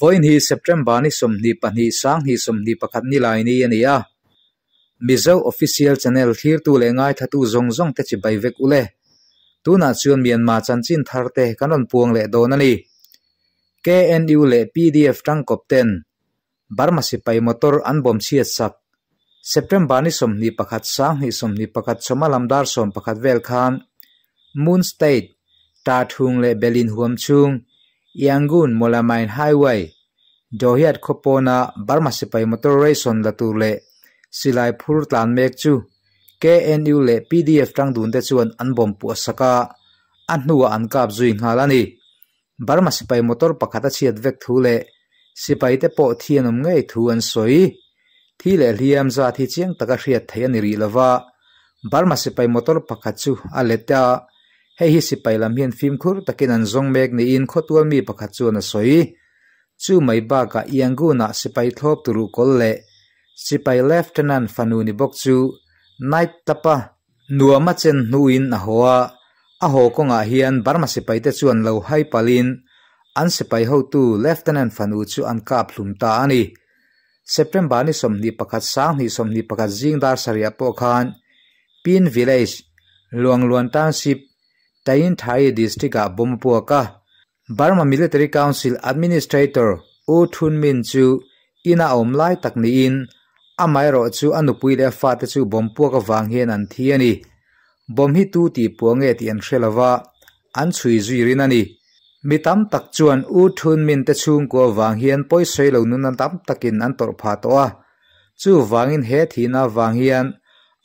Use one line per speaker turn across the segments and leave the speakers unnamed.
voin hi september ni somni pani sang hi somni pakhat ni lai ni ani a mizo official channel thir tu le ngai thatu zong zong te chi bai vek ule tu na chuan mian ma chan chin thar te kanon puang le don ani knu le pdf tang kop ten barma si pai motor an bom chi sak september ni somni pakhat sang hi somni pakhat choma lam dar som pakhat vel khan moon state ta thung le belin huam chung yangun molamain highway dohiat khopona barma sipai motor race on la tur le silai phur tlan mek chu KNU le PDF trang dun te chuan an bom pu asaka an nuwa an kap zui ngalani barma sipai motor pakhata chiat vek thu le sipai te po thianum ngay thu an soi thi le liam za thi chiang taka hriat thei ani ri lawa barma sipai motor pakhat chu a leta hei hi sipai lam hian film khur takin an zong mek niin khotwal mi pakhat chuan a sawi chu mai ba ka ianguna sipai thlop turu kol le sipai lieutenant fanu ni bok chu night tapa nuama chen nuin a hoa a ho ko nga hian barma sipai te chuan lo hai palin an sipai ho tu lieutenant fanu chu an ka phlum ta ani September ni somni pakhat sang ni somni pakhat jingdar saria po khan pin village luang luan township Tain Thai District a Bompua ka Burma Military Council Administrator U Thun Min chu ina om lai tak ni in amai ro chu anupui le fa te chu bompua ka wang hian an thi ani bom hi tu ti puange ti an hrelawa an chui zui rin ani mi tam tak chuan u thun min te chung ko wang hian poi sei lo nun an tam takin an tor pha to a chu wangin he na vang hian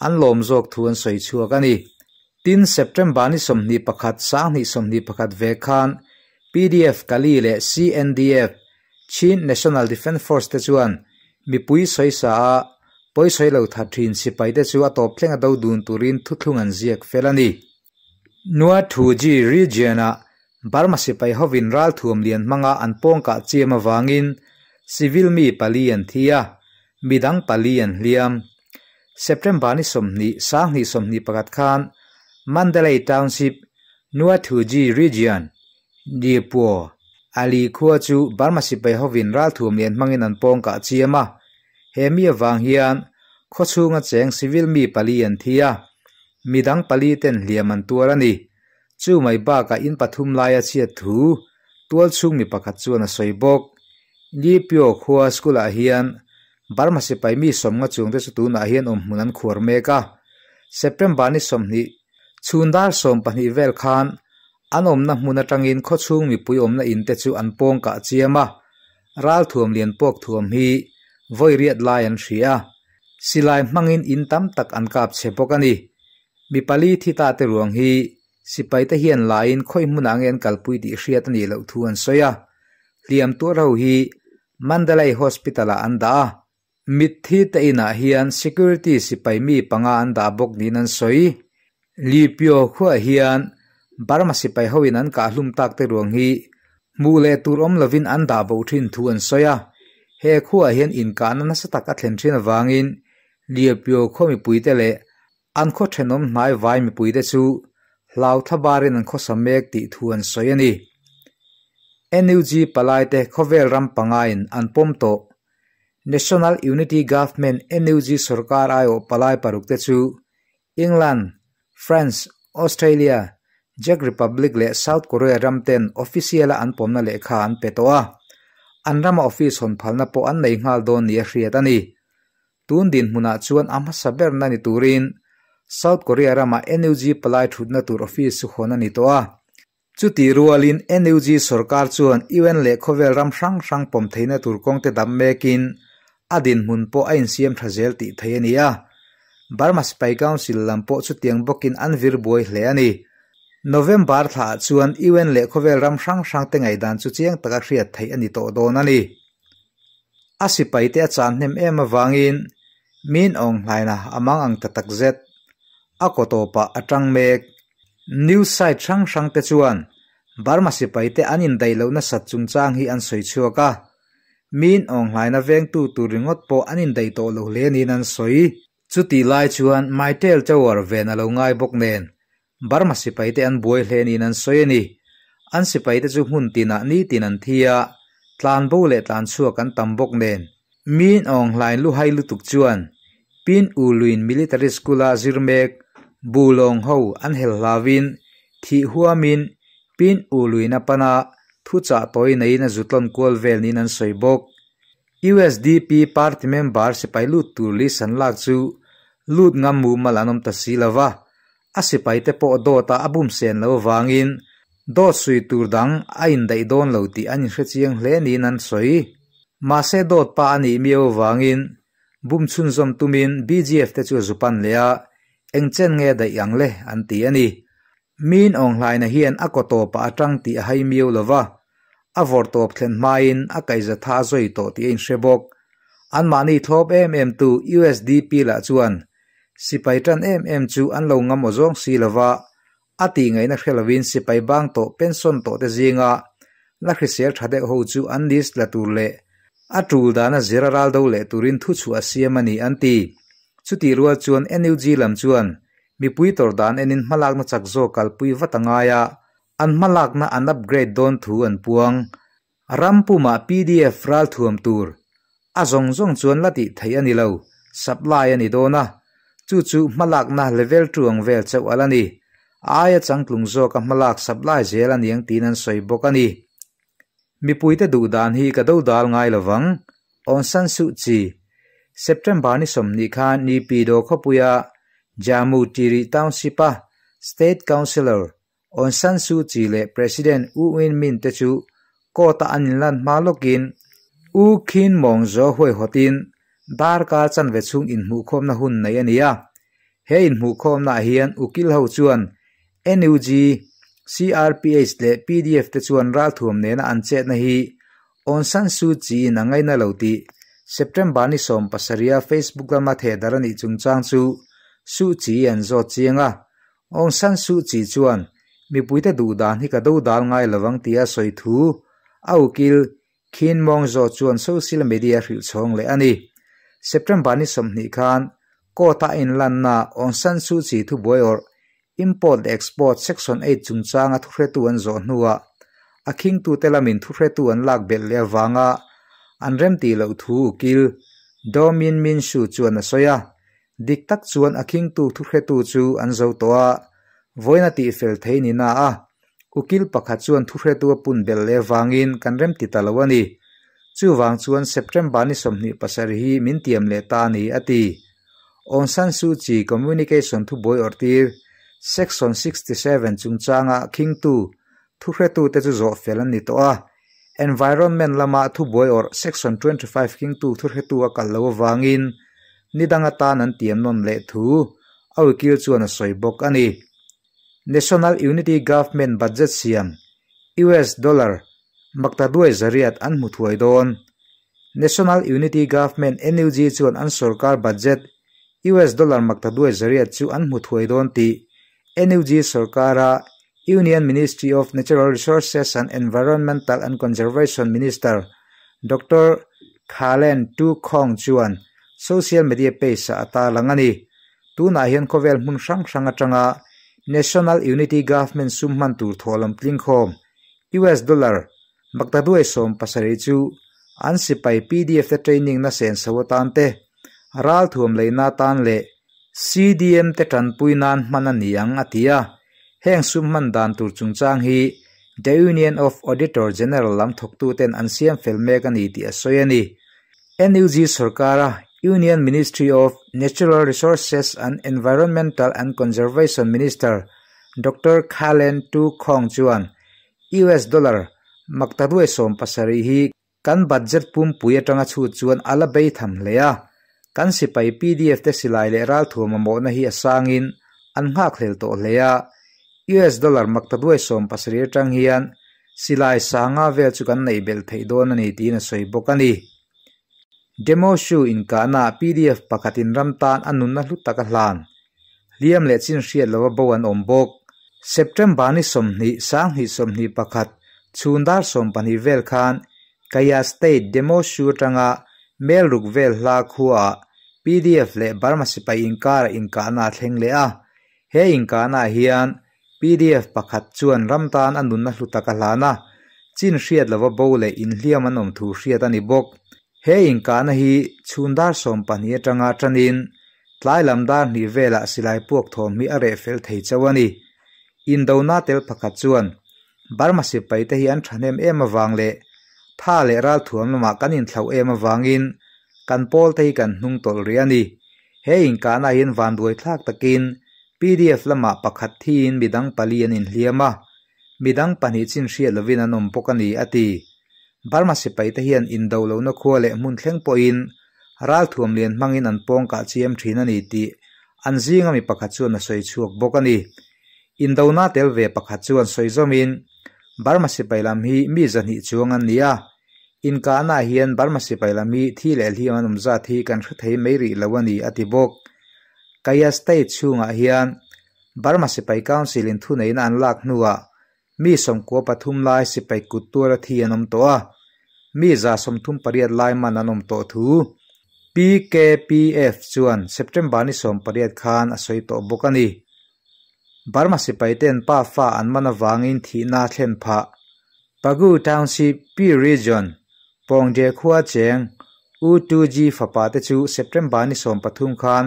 an lom jok thuan sei chua ani tin september ni somni pakhat sang ni somni pakhat ve khan pdf kali le cndf chin national defense force te chuan mipui soisa a poi soi lo tha thin sipai te chu a top thleng a do dun turin thu thlung an ziak felani nuwa thu ji region a barma sipai hovin ral thum lian manga an pong ka chema wangin civil mi pali an thia midang pali an liam september ni somni sang ni somni pakat khan Mandalay Township, Nuwathuji Region, Dipo, Ali Kuachu, Barmasipay Hovin Raltum Yen Manginan Pongka Ka Chiyama, Hemiya Vang Hiyan, Kochu Nga Cheng Sivil Mi Pali Yen Midang Pali Ten Liaman Chu Mai Ba Ka In Pathum Laya Chiyat Thu, Tuol Chung Mi Pakat Chuan Soibok, Bok, Khoa Kua Ahian, Ahiyan, Barmasipay Mi Som Nga Chung Desu Tuna Ahiyan Om Munan Kuar Meka, September Ni Som Ni chundar som pahnih vel khan anomna hmuna tangin kho chung mi pui omna in te chu an pong ka chiama ral thuam lian pok thuam hi voi riat lai an hria silai mangin in tam tak an kap che pok ani mi pali thi ta te ruang hi sipai ta hian lain khoi munang en kalpui ti hriat ani lo thu an soya liam tu ro hi mandalay hospital a anda mit thi ta ina hian security sipai mi panga anda bok nin an soi ลีเปียวขวาฮียนบารมาสิไปเฮวินันกาหลุมตักเตรวงฮีมูเลตูรอมลวินอันดาบูทินทวนซอยะเฮขวาฮียนอินกานันสตักอัตเลนเช่นวางินลีเปียวขวมีปุยเตเลอันขอเชนอมนายวายมีปุยเตซูลาวทบารินันขอสเมกติทวนซอยนีเอ็นยูจีปลายเตขเวลรัมปังไงนอันปมโต National Unity Government NUG สรการายโอปลายปรุกเตชูอังกฤษ France, Australia, Czech Republic le South Korea ramten officiala anpomna pomna le kha an petowa office hon phalna po an nei ngal don ni ahriyata ni tun din huna chuan ama saber na ni turin South Korea rama NUG palai thudna tur office khona ni towa chuti rualin NUG sarkar chuan UN le khovel ram rang rang pom tur kongte dam mekin adin hun po ain CM thazel ti theiania Burma Spy Council lampo chu tiang bokin an vir buai hle ani November thla chuan UN le khovel ram sang sang te ngai dan chu chiang taka hriat thei ani to don ani asipai te chan hnem em awangin min ong hlaina amang ang tatak zet akotopa atang mek new site sang sang te chuan Burma sipai te anin dai lo na sat chung chang hi an soi chuaka min ong hlaina veng tu tu ringot po anin dai to lo le ni nan soi chu ti lai chuan maitel chawar ven alo ngai bok nen barma sipai te an boi hlen in an soyani an sipai te chu hun tina ah ni tin an thia tlan bo le tlan chuak an tam bok nen min ong lai lu hai lu tuk chuan pin u luin military school a ah zirmek bulong ho an hel hlawin thi huamin pin u luin apana thu cha toy nei na zutlon kol vel nin an soibok USDP party member sipailu turli sanlak chu lut ngam mu malanom ta silava asipai te po do ta abum sen lo wangin do sui tur dang ain dai don lo ti an hre chiang hle ni nan soi ma se dot pa ani miêu wangin bum chun zom tumin bgf te chu zupan lea engchen nge dai yang le an ti ani min ong hlai na hian akoto pa atang ti hay miêu lova avor top thlen main akaiza tha zoi to ti in shebok an mani thop em em tu usdp la chuan sipai tan em em chu an lo ngam ozong si lawa ati ngai na khelawin sipai bang to pension to te zinga la khrisel thade ho chu an list la tur le a tul dana zera ral do le turin thu chu asiam ani anti chuti ruwa chuan NUG lam chuan mipui tor dan enin malak na chak zo kal pui watanga ya an malak na an upgrade don thu an puang rampuma pdf ral thuam tur azong zong chuan lati thei ani lo supply ani dona chu chu malak na level tuang vel cheu alani aya changtlung zo ka malak saplai zel ani ang tinan soi bokani mi puite du dan hi ka do dal ngai lawang on san su chi september ni somni kha ni pi do khopuya jamu tiri township state councilor on san su chi le president u win min te chu kota anin lan ma lokin u khin mong zo hoi hotin dar kal chan ve chung in hmu khom na hun nei ania he in hmu khom na hian ukil ho chuan NUG CRPH le PDF te chuan ral thum ne na an chet na hi on san su chi na ngai na lo ti September ni som pasaria Facebook la ma the darani chung chang chu su chi an zo chianga on san su chi chuan mi puite du dan hi ka do dal ngai lawang tia soi thu au kil khin mong zo chuan social media hriu chhong le ani September ni som ni khan kota in lan na on san su chi thu boi or import export section 8 chung changa thu re tu an zo nuwa a khing tu telamin thu re tu an lak bel le wanga an rem ti lo thu kil domin min su chuan a soya dik tak chuan a khing tu thu re tu chu an zo to a voina ti fel thein na a ukil pakha chuan thu re tu pun bel le wangin kan rem ti talawani chu wang chuan september ni somni pasar hi min tiam le ta ni ati on san communication thu boy section 67 chung changa king tu thu re tu te chu zo felan ni to environment lama thu or section 25 king tu thu re tu a kal lo wangin nidanga ta nan tiam non le thu au kil chuan ani national unity government budget siam us dollar maktaduai zariat an hmu thuai dawn National Unity Government NUG chuan an sarkar budget US dollar maktaduai zariat chu an hmu thuai dawn ti NUG sarkara Union Ministry of Natural Resources and Environmental and Conservation Minister Dr. Khalen Tu Khong chuan social media page sa ata langani tuna hian khovel hmun hrang hrang atanga National Unity Government summan tur tholam tling khom US dollar maktaduai som pasari chu an sipai pdf te training na sen sawatan te ral thum leina tan le cdm te tan nan mana niang atia heng sum man dan tur chung chang hi the union of auditor general lam thok tu ten an siam fel me kan ni ti asoyani nug sarkara union ministry of natural resources and environmental and conservation minister dr khalen tu khong chuan us dollar maktarue som pasari hi kan budget pum pui atanga chu chuan ala bei tham le a kan sipai pdf te silai le ral thum mo na hi asangin an nga khlel to le a us dollar maktarue som pasari atang hian silai sanga vel chu kan nei bel thei don ani tin soi bokani demo shu in kana pdf pakhatin ramtan anun na hlu taka hlan liam le chin hriat lo bawan ombok september ni somni sang hi somni pakhat chundar company vel khan kaya state demo s h o t a n g a mel ruk vel la khuwa pdf le barma sipai inkar inka na t h e n g le a he inka na hian pdf pakhat chuan ramtan anunna hlutaka lana chin hriat lova bo le in hliam anom thu hriat ani bok he inka na hi chundar company atanga t a n i n tlai lam dar ni vela silai p u k thomi are fel thei chawani barmasi paite hi an thanem em awang le tha le ral thuam lama kan in thlo em awangin kan pol te hi kan hnung tol ri ani he in kana hin van duai thlak takin pdf lama pakhat thin midang palian in hliama midang pani chin hria lovin an om pokani ati barma se paita hian in do lo na khua le mun thleng po in ral thuam lian mangin an pong ka chiam thin ani ti an zinga mi pakhat chu na soi chuak bokani อินโดนาเตลเวปขัดชวนสวยจอมินบาร์มาสิไปลำฮีมีจันทิชวงันเดียอินกาณาเฮียนบาร์มาสิไปลำฮีที่เลที่มันมุ่งจัดที่กันชุดไทยไม่รีละวันีอธิบกกายสเตย์ชวงอาเฮียนบาร์มาสิไปก้าวสิลินทุนในนันลักนัวมีสมกัวปฐุมลายสิไปกุดตัวระเทียนมตัวมีจ่าสมทุมปริยัลายมันนอมตัวถู PKPF ชวนเซปเทมบานิสมปริยัตคานอสวยโตบุกันีบาร์มาสิไปเต้นป้าฟ้าอันมันวางอินทีน่าเช่นพะปากูทาวน์ชิปีรีจอนปองเจคัวเจงอูตูจีฟปาเตจูเซปเทมบานิสอมปทุมคาน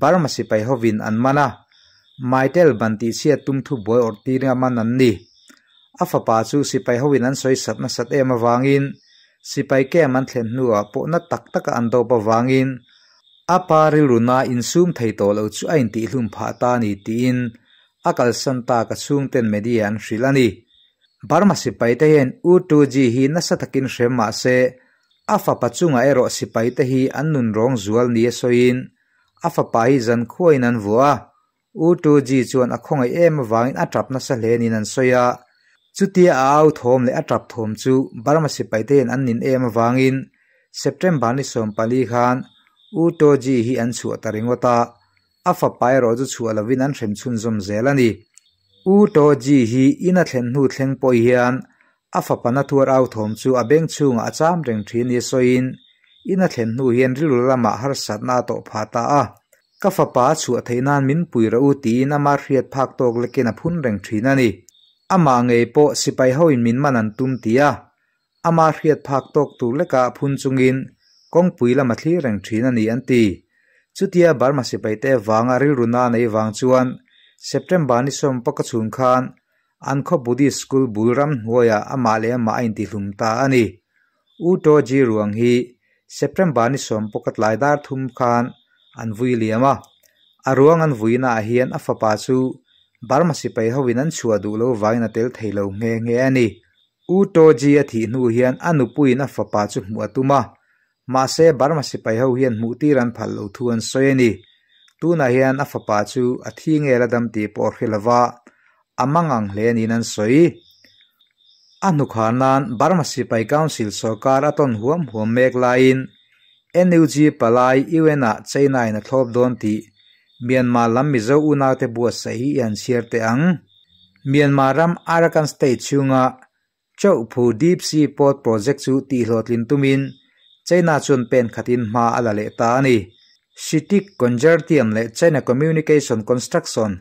บาร์มาสิไปฮอวินอันมันะไมเตลบันติเชียตุมทุบอยออร์ตีนามันนันดี่อฟปาจูสิไปฮอวินอันสวยสัตนาสัต์เอมาวางอิน สิไปแก้มันเทนนัวปุ่นนัดตักตักอันโตปะวางอิน อปาริลุน่าอินซูมไทโตเลวจูไอนทีลุมพัตานีตีอิน akal santa ka sungten media an shilani barma sipai te hen u2g hi nasa takin hrema se afa pachunga ero sipai te hi annun rong zual ni soin afa pa hi zan khuain an vua u2g chuan akhongai em wangin atrap nasa sa hlenin an soya chutia au thom le atrap thom chu barma sipai te hen nin em wangin september ni som pali khan u2g hi an chu taringota อาฟไปรอจะชัวลวินันเข็มชุนซมเซลันีอูโตจีฮีอินาเทนูเทงปอยฮนอาฟปนัทัวร์เอาถมชูอเบงชูงอาจามเริงทีนีโซอินอินาเทนูเฮียนริลลามาฮาร์สัตนาโตพาตาก้าฟป้าชัวไทยนานมินปุยระอูตีนามาเรียดพักโตกเล็กนับพุนเริงทีนันีอามาเงยโปสิไปห้อยมินมันันตุมตีอามาเรียดพักโตกตุเล็กกัพุนจุงอินกงปุยละมาที่เริงทีนันีอันตี chutia barma sipai te wanga ril runa nei wang chuan september ni som paka chung khan ankho budi school bulram hoya ama le ma ain ti hlum ta ani u to ji ruang hi september ni som pokat lai dar thum khan an vui liama aruang an vui na hian a fapa chu barma sipai hawin an chua du lo vaina tel theilo nge nge ani u to ji a thi nu hian anupuin a fapa chu mu atuma mà sẽ mase barma sipai ho hian mutir an phal lo thu an soi ani tuna hian a fapa chu a thi nge la dam ti por khilawa amangang hlen in an soi anu khanan barma sipai council sarkar aton huam huam mek lain NUG palai UNA ah China in a thlop don ti Myanmar lam mizo una te bua sahi yan sierte ang Myanmar ram Arakan state chunga chau phu deep sea port project chu ti hlot lin tumin China chun pen khatin ma ala le ta ani City Consortium le China Communication Construction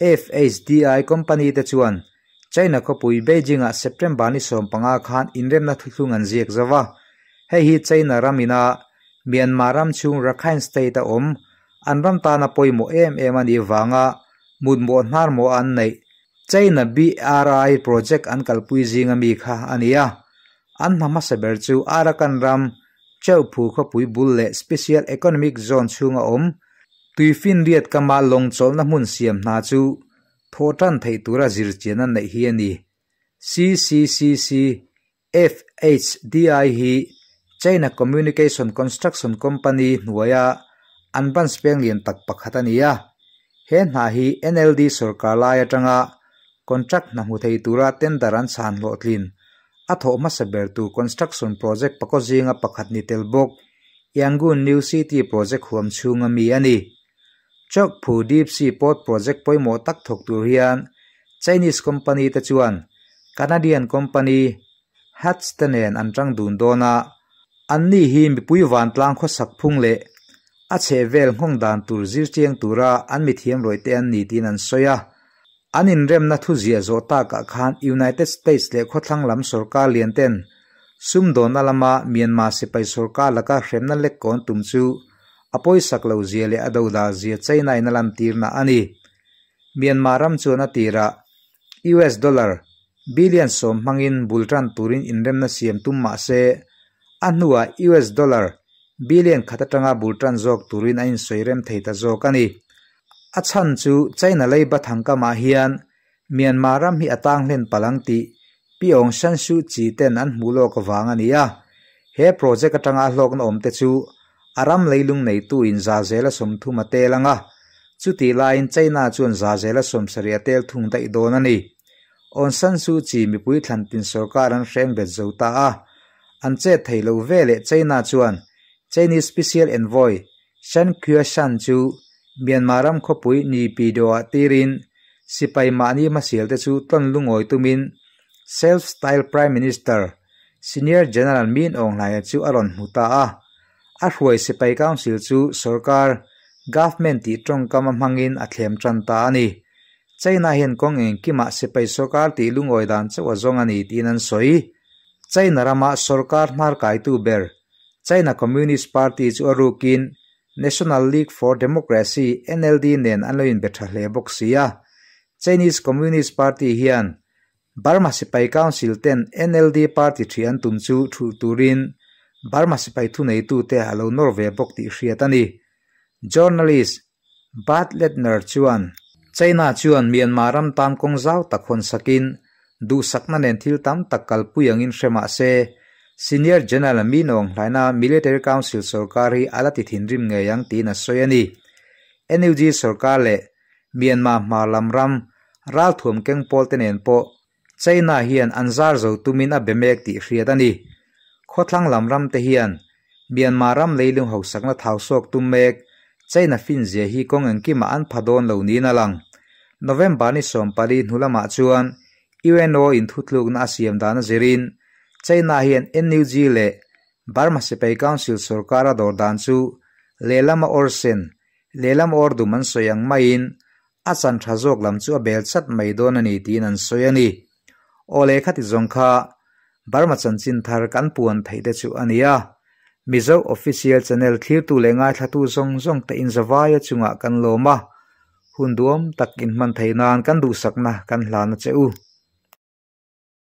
FHDI company te chuan China ko pui Beijing a September ni som panga khan inrem na thuthung an ziak zawa hei hi China ramina Myanmar ram chung Rakhine state a om an ram ta na poimo em em ani wanga mud mo hnar mo an nei China BRI project an kalpui jinga mi kha ania an mama saber chu arakan ram chau phu kha pui bul le special economic zone chunga om tuifin riat kama long chol na mun siam na chu thotan thei tura zir chena nei F H D I H china communication construction company nuaya anban speng lian tak pakhat ania he na hi nld sarkar lai atanga contract na mu thei tura tender an san lo tlin a tho ma sa ber tu construction project pa ko jinga pakhat ni tel bok y a n g u n new city project huam chunga mi ani chok phu deep sea port project poi mo tak thok tu hian chinese company ta chuan canadian company h a t s t o n e n an trang dun dona an ni hi mi pui van tlang kho sak phung le a che vel ngong dan tur zir t i a n g tura an mi thiam roi te an ni tin an soya anin rem na thu zia zo ta ka khan united states le khotlang lam sarkar lian ten sum don alama myanmar se pai sarkar laka hrem na lek kon tum chu apoi sak lo zia le ado da zia china in lam tir na ani myanmar ram chu na tira us dollar billion som mangin bultran turin inrem na siam tum ma se anua us dollar billion khatatanga bultran jok turin ain soirem theita jok ani achan chu China leiba thangka ma hian Myanmar ram hi atang len palang ti piong san su chi ten an hmu lo ka wang ania he project atanga hlok na omte chu aram leilung nei tu in za zela som thu ma telanga chu ti la in China chuan za zela som saria tel thung dai don ani on san su chi mi pui thlan tin sarkar an reng be zota a an che thailo vele China chuan Chinese special envoy Shan Kyu Shan chu Myanmaram kho pui ni pi do a tirin sipai mani ma sial te chu ton lungoi tumin self style prime minister senior general min ong lai chu aron muta a a hruai sipai council chu sarkar government ti tong kam mangin a thlem tran ta ani china hian kong eng kima sipai sarkar ti lungoi dan chawa zong ani tin an soi china rama sarkar mar kai tu ber china communist party chu arukin National League for Democracy NLD nen an loin betha hle bok sia Chinese Communist Party hian Burma Sipai Council ten NLD party thian tum chu thu turin Burma Sipai thu nei tu te alo Norway ve bok ti hriat journalist Bart Letner chuan China chuan Myanmar ram tam kong zau takhon sakin du sakna nen thil tam takal puyangin hrema se senior general mi nong hlaina military council sarkar hi alati thinrim nge yang ti na soyani NUG sarkar le Myanmar ma lamram ral thum keng pol tenen po China hian anzar zo tumin a bemek ti hriat ani khotlang lamram te hian Myanmar ram leilung ho sakna thau sok tum mek China fin je hi kong ang ki ma an phadon lo ni na lang November ni sompali nulama chuan UNO in thutluk na siam dana zerin China hian NUG le Burma Sipai Council sarkara dordan chu lelama orsen lelam ordu man soyang main achan thazok lam chu abel chat mai don ani tin an soyani ole khati zongkha Burma chan chin thar kan puan anh chu ania mizo official channel thlir tu lenga thatu zong zong ta in zawaya chunga kan loma hunduam tak in man theinan kan du sakna kan hlana u